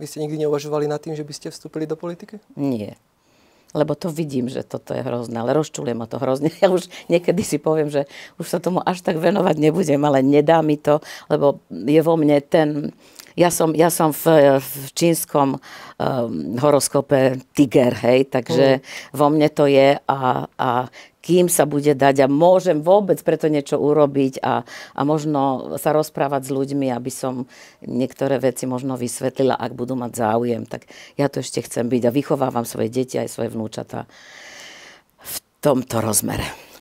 Vy ste nikdy neuvažovali nad tým, že by ste vstúpili do politiky? Nie. Lebo to vidím, že toto je hrozné, ale rozčulie ma to hrozne. Ja už niekedy si poviem, že už sa tomu až tak venovať nebudem, ale nedá mi to, lebo je vo mne ten, ja som, ja som v, v čínskom um, horoskope tiger, hej, takže mm. vo mne to je a, a kým sa bude dať a môžem vôbec preto niečo urobiť a, a možno sa rozprávať s ľuďmi, aby som niektoré veci možno vysvetlila, ak budú mať záujem, tak ja to ešte chcem byť a vychovávam svoje deti aj svoje vnúčata v tomto rozmere.